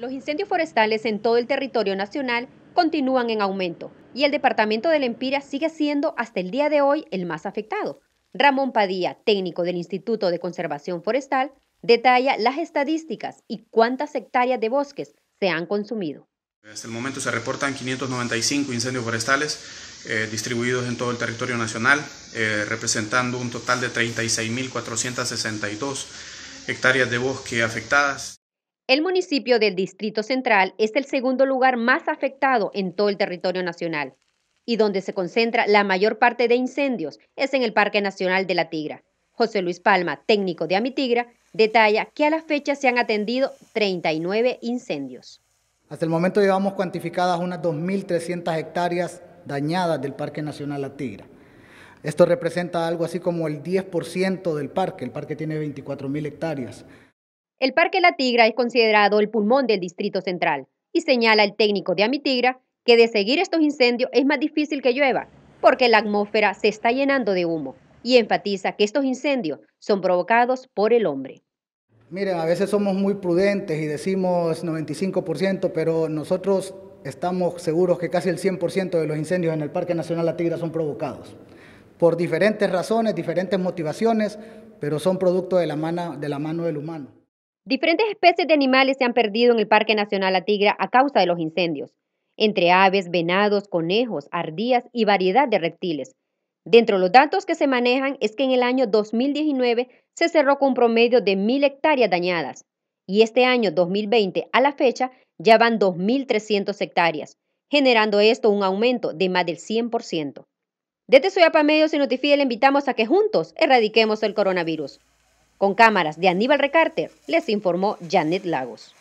Los incendios forestales en todo el territorio nacional continúan en aumento y el departamento de Empira sigue siendo hasta el día de hoy el más afectado. Ramón Padilla, técnico del Instituto de Conservación Forestal, detalla las estadísticas y cuántas hectáreas de bosques se han consumido. Hasta el momento se reportan 595 incendios forestales eh, distribuidos en todo el territorio nacional, eh, representando un total de 36.462 hectáreas de bosque afectadas. El municipio del Distrito Central es el segundo lugar más afectado en todo el territorio nacional y donde se concentra la mayor parte de incendios es en el Parque Nacional de la Tigra. José Luis Palma, técnico de Amitigra, detalla que a la fecha se han atendido 39 incendios. Hasta el momento llevamos cuantificadas unas 2.300 hectáreas dañadas del Parque Nacional La Tigra. Esto representa algo así como el 10% del parque, el parque tiene 24.000 hectáreas. El Parque La Tigra es considerado el pulmón del Distrito Central y señala el técnico de Amitigra que de seguir estos incendios es más difícil que llueva porque la atmósfera se está llenando de humo y enfatiza que estos incendios son provocados por el hombre. Miren, a veces somos muy prudentes y decimos 95%, pero nosotros estamos seguros que casi el 100% de los incendios en el Parque Nacional La Tigra son provocados por diferentes razones, diferentes motivaciones, pero son producto de la mano, de la mano del humano. Diferentes especies de animales se han perdido en el Parque Nacional La Tigra a causa de los incendios, entre aves, venados, conejos, ardías y variedad de reptiles. Dentro de los datos que se manejan es que en el año 2019 se cerró con un promedio de 1.000 hectáreas dañadas y este año 2020 a la fecha ya van 2.300 hectáreas, generando esto un aumento de más del 100%. Desde Soyapa Medios y Notifica le invitamos a que juntos erradiquemos el coronavirus. Con cámaras de Aníbal Recarte, les informó Janet Lagos.